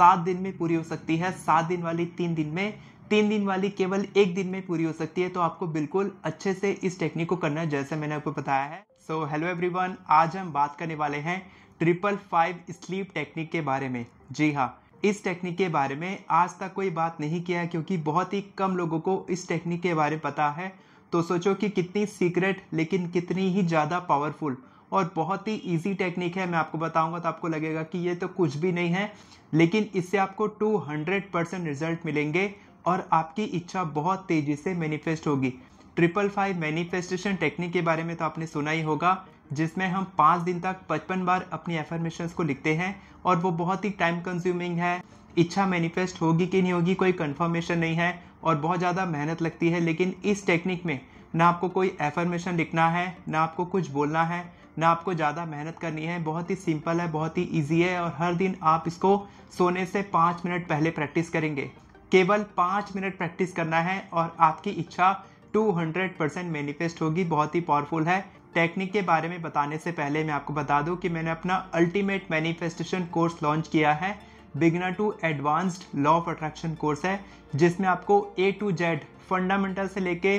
सात दिन में पूरी हो सकती है सात दिन वाली तीन दिन में तीन दिन वाली केवल एक दिन में पूरी हो सकती है तो आपको बिल्कुल अच्छे से इस टेक्निक को करना है जैसे मैंने आपको बताया है सो हेलो एवरीवन आज हम बात करने वाले हैं ट्रिपल फाइव स्लीप टेक्निक के बारे में जी हाँ इस टेक्निक के बारे में आज तक कोई बात नहीं किया है क्योंकि बहुत ही कम लोगों को इस टेक्निक के बारे में पता है तो सोचो कि कितनी सीक्रेट लेकिन कितनी ही ज़्यादा पावरफुल और बहुत ही ईजी टेक्निक है मैं आपको बताऊंगा तो आपको लगेगा कि ये तो कुछ भी नहीं है लेकिन इससे आपको 200 परसेंट रिजल्ट मिलेंगे और आपकी इच्छा बहुत तेज़ी से मैनिफेस्ट होगी ट्रिपल फाइव मैनिफेस्टेशन टेक्निक के बारे में तो आपने सुना ही होगा जिसमें हम पाँच दिन तक पचपन बार अपनी एफर्मेशन को लिखते हैं और वो बहुत ही टाइम कंज्यूमिंग है इच्छा मैनिफेस्ट होगी कि नहीं होगी कोई कन्फर्मेशन नहीं है और बहुत ज़्यादा मेहनत लगती है लेकिन इस टेक्निक में ना आपको कोई एफर्मेशन लिखना है ना आपको कुछ बोलना है ना आपको ज़्यादा मेहनत करनी है बहुत ही सिंपल है बहुत ही ईजी है और हर दिन आप इसको सोने से पाँच मिनट पहले प्रैक्टिस करेंगे केवल पाँच मिनट प्रैक्टिस करना है और आपकी इच्छा 200 परसेंट मैनिफेस्ट होगी बहुत ही पावरफुल है टेक्निक के बारे में बताने से पहले मैं आपको बता दूं कि मैंने अपना अल्टीमेट मैनिफेस्टेशन कोर्स लॉन्च किया है beginner to advanced law of attraction course है जिसमें आपको ए टू जेड फंडामेंटल से लेके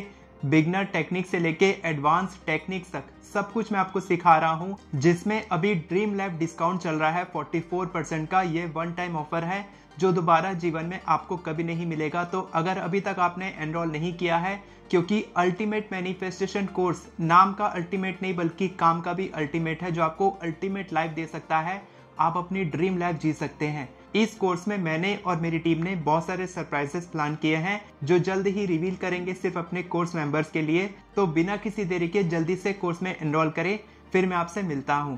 बिगनर टेक्निक से लेके एडवांस टेक्निक तक सब कुछ मैं आपको सिखा रहा हूँ जिसमें अभी ड्रीम लैब डिस्काउंट चल रहा है 44 परसेंट का ये वन टाइम ऑफर है जो दोबारा जीवन में आपको कभी नहीं मिलेगा तो अगर अभी तक आपने एनरोल नहीं किया है क्योंकि अल्टीमेट मैनिफेस्टेशन कोर्स नाम का अल्टीमेट नहीं बल्कि काम का भी अल्टीमेट है जो आपको अल्टीमेट लाइफ दे सकता है आप अपनी ड्रीम लाइफ जी सकते हैं इस कोर्स में मैंने और मेरी टीम ने बहुत सारे सरप्राइजेस प्लान किए हैं जो जल्द ही रिवील करेंगे सिर्फ अपने कोर्स मेंबर्स के लिए तो बिना किसी देरी के जल्दी से कोर्स में एनरोल करें फिर मैं आपसे मिलता हूँ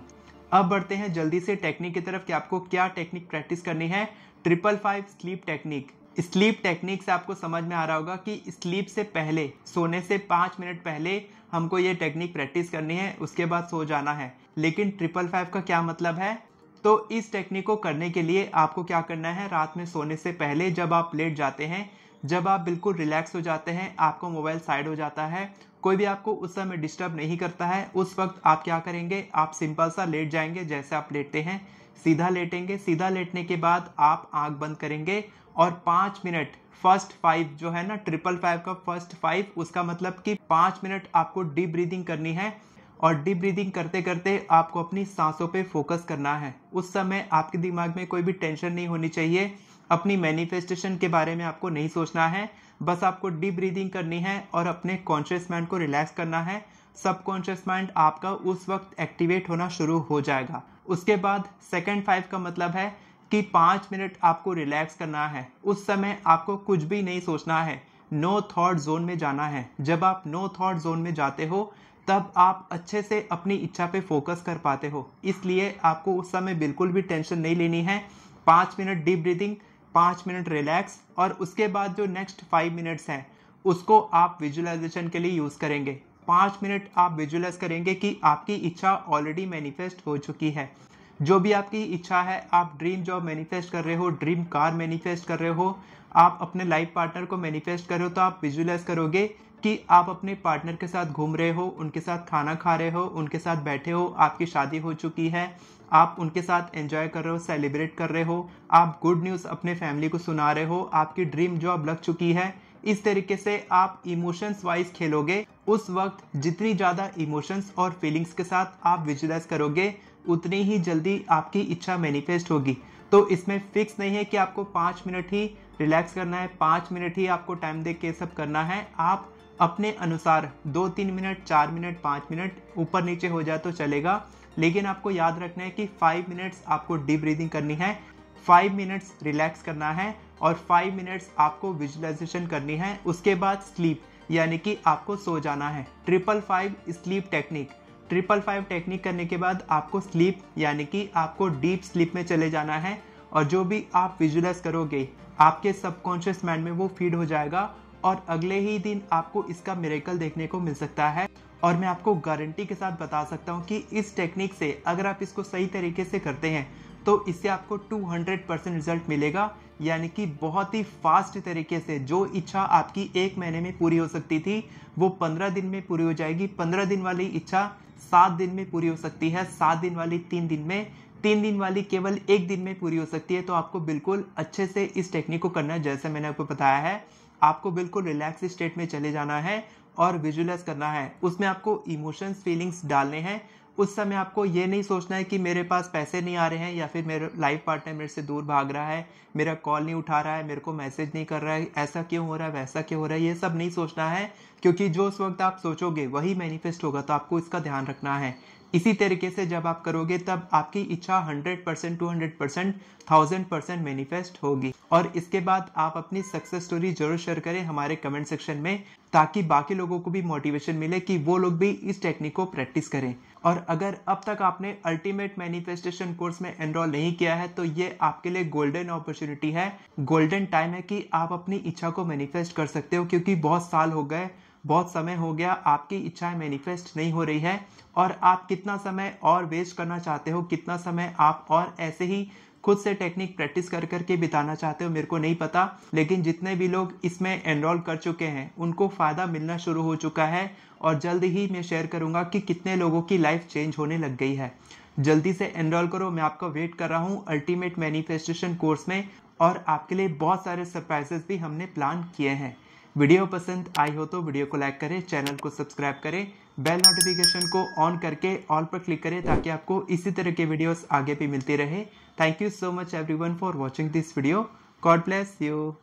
अब बढ़ते हैं जल्दी से टेक्निक की तरफ कि आपको क्या टेक्निक प्रैक्टिस करनी है triple five sleep technique sleep technique से आपको समझ में आ रहा होगा कि स्लीप से पहले सोने से पांच मिनट पहले हमको ये टेक्निक प्रैक्टिस करनी है उसके बाद सो जाना है लेकिन ट्रिपल फाइव का क्या मतलब है तो इस टेक्निक को करने के लिए आपको क्या करना है रात में सोने से पहले जब आप लेट जाते हैं जब आप बिल्कुल रिलैक्स हो जाते हैं आपको मोबाइल साइड हो जाता है कोई भी आपको उस समय डिस्टर्ब नहीं करता है उस वक्त आप क्या करेंगे आप सिंपल सा लेट जाएंगे जैसे आप लेटते हैं सीधा लेटेंगे सीधा लेटने के बाद आप आंख बंद करेंगे और पाँच मिनट फर्स्ट फाइव जो है ना ट्रिपल फाइव का फर्स्ट फाइव उसका मतलब कि पाँच मिनट आपको डीप ब्रीदिंग करनी है और डीप ब्रीदिंग करते करते आपको अपनी सांसों पे फोकस करना है उस समय आपके दिमाग में कोई भी टेंशन नहीं होनी चाहिए अपनी मैनिफेस्टेशन के बारे में आपको नहीं सोचना है बस आपको डीप ब्रीदिंग करनी है और अपने कॉन्शियस माइंड को रिलैक्स करना है सबकॉन्शियस माइंड आपका उस वक्त एक्टिवेट होना शुरू हो जाएगा उसके बाद सेकेंड फाइव का मतलब है कि पाँच मिनट आपको रिलैक्स करना है उस समय आपको कुछ भी नहीं सोचना है नो थॉट जोन में जाना है जब आप नो थॉट जोन में जाते हो तब आप अच्छे से अपनी इच्छा पे फोकस कर पाते हो इसलिए आपको उस समय बिल्कुल भी टेंशन नहीं लेनी है पाँच मिनट डीप ब्रीदिंग पाँच मिनट रिलैक्स और उसके बाद जो नेक्स्ट फाइव मिनट्स हैं उसको आप विजुअलाइजेशन के लिए यूज़ करेंगे पाँच मिनट आप विजुअलाइज करेंगे कि आपकी इच्छा ऑलरेडी मैनिफेस्ट हो चुकी है जो भी आपकी इच्छा है आप ड्रीम जॉब मैनिफेस्ट कर रहे हो ड्रीम कार मैनिफेस्ट कर रहे हो आप अपने लाइफ पार्टनर को मैनिफेस्ट कर रहे हो तो आप विजुअलाइज करोगे कि आप अपने पार्टनर के साथ घूम रहे हो उनके साथ खाना खा रहे हो उनके साथ बैठे हो आपकी शादी हो चुकी है आप उनके साथ एंजॉय कर रहे हो सेलिब्रेट कर रहे हो आप गुड न्यूज़ अपने फैमिली को सुना रहे हो आपकी ड्रीम जॉब लग चुकी है इस तरीके से आप इमोशंस वाइज खेलोगे उस वक्त जितनी ज़्यादा इमोशंस और फीलिंग्स के साथ आप विजुलाइज करोगे उतनी ही जल्दी आपकी इच्छा मैनिफेस्ट होगी तो इसमें फिक्स नहीं है कि आपको पाँच मिनट ही रिलैक्स करना है पाँच मिनट ही आपको टाइम दे के सब करना है आप अपने अनुसार दो तीन मिनट चार मिनट पाँच मिनट ऊपर नीचे हो जाए तो चलेगा लेकिन आपको याद रखना है कि फाइव मिनट्स आपको डीप ब्रीदिंग करनी है फाइव मिनट्स रिलैक्स करना है और फाइव मिनट्स आपको विजुलाइजेशन करनी है उसके बाद स्लीप यानी कि आपको सो जाना है triple five sleep technique triple five technique करने के बाद आपको स्लीप यानी कि आपको डीप स्लीप में चले जाना है और जो भी आप विजुलाइज करोगे आपके सबकॉन्शियस माइंड में वो फीड हो जाएगा और अगले ही दिन आपको इसका मेरेकल देखने को मिल सकता है और मैं आपको गारंटी के साथ बता सकता हूँ कि इस टेक्निक से अगर आप इसको सही तरीके से करते हैं तो इससे आपको 200 परसेंट रिजल्ट मिलेगा यानी कि बहुत ही फास्ट तरीके से जो इच्छा आपकी एक महीने में पूरी हो सकती थी वो पंद्रह दिन में पूरी हो जाएगी पंद्रह दिन वाली इच्छा सात दिन में पूरी हो सकती है सात दिन वाली तीन दिन में तीन दिन वाली केवल एक दिन में पूरी हो सकती है तो आपको बिल्कुल अच्छे से इस टेक्निक को करना है जैसे मैंने आपको बताया है आपको बिल्कुल रिलैक्स स्टेट में चले जाना है और विजुलाइज करना है उसमें आपको इमोशंस फीलिंग्स डालने हैं उस समय आपको ये नहीं सोचना है कि मेरे पास पैसे नहीं आ रहे हैं या फिर मेरे लाइफ पार्टनर मेरे से दूर भाग रहा है मेरा कॉल नहीं उठा रहा है मेरे को मैसेज नहीं कर रहा है ऐसा क्यों हो रहा है वैसा क्यों हो रहा है ये सब नहीं सोचना है क्योंकि जो उस वक्त आप सोचोगे वही मैनिफेस्ट होगा तो आपको इसका ध्यान रखना है इसी तरीके से जब आप करोगे तब आपकी इच्छा 100 percent two hundred percent thousand percent manifest होगी और इसके बाद आप अपनी सक्सेस स्टोरी जरूर शेयर करें हमारे कमेंट सेक्शन में ताकि बाकी लोगों को भी मोटिवेशन मिले कि वो लोग भी इस टेक्निक को प्रैक्टिस करें और अगर अब तक आपने अल्टीमेट मैनिफेस्टेशन कोर्स में एनरोल नहीं किया है तो ये आपके लिए गोल्डन अपॉर्चुनिटी है गोल्डन टाइम है कि आप अपनी इच्छा को मैनिफेस्ट कर सकते हो क्योंकि बहुत साल हो गए बहुत समय हो गया आपकी इच्छाएं मैनिफेस्ट नहीं हो रही है और आप कितना समय और वेस्ट करना चाहते हो कितना समय आप और ऐसे ही खुद से टेक्निक प्रैक्टिस कर करके बिताना चाहते हो मेरे को नहीं पता लेकिन जितने भी लोग इसमें एनरोल कर चुके हैं उनको फ़ायदा मिलना शुरू हो चुका है और जल्द ही मैं शेयर करूंगा कि कितने लोगों की लाइफ चेंज होने लग गई है जल्दी से एनरोल करो मैं आपका वेट कर रहा हूँ अल्टीमेट मैनिफेस्टेशन कोर्स में और आपके लिए बहुत सारे सरप्राइजेस भी हमने प्लान किए हैं वीडियो पसंद आई हो तो वीडियो को लाइक करें चैनल को सब्सक्राइब करें बेल नोटिफिकेशन को ऑन करके ऑल पर क्लिक करें ताकि आपको इसी तरह के वीडियोस आगे भी मिलते रहे thank you so much everyone for watching this video God bless you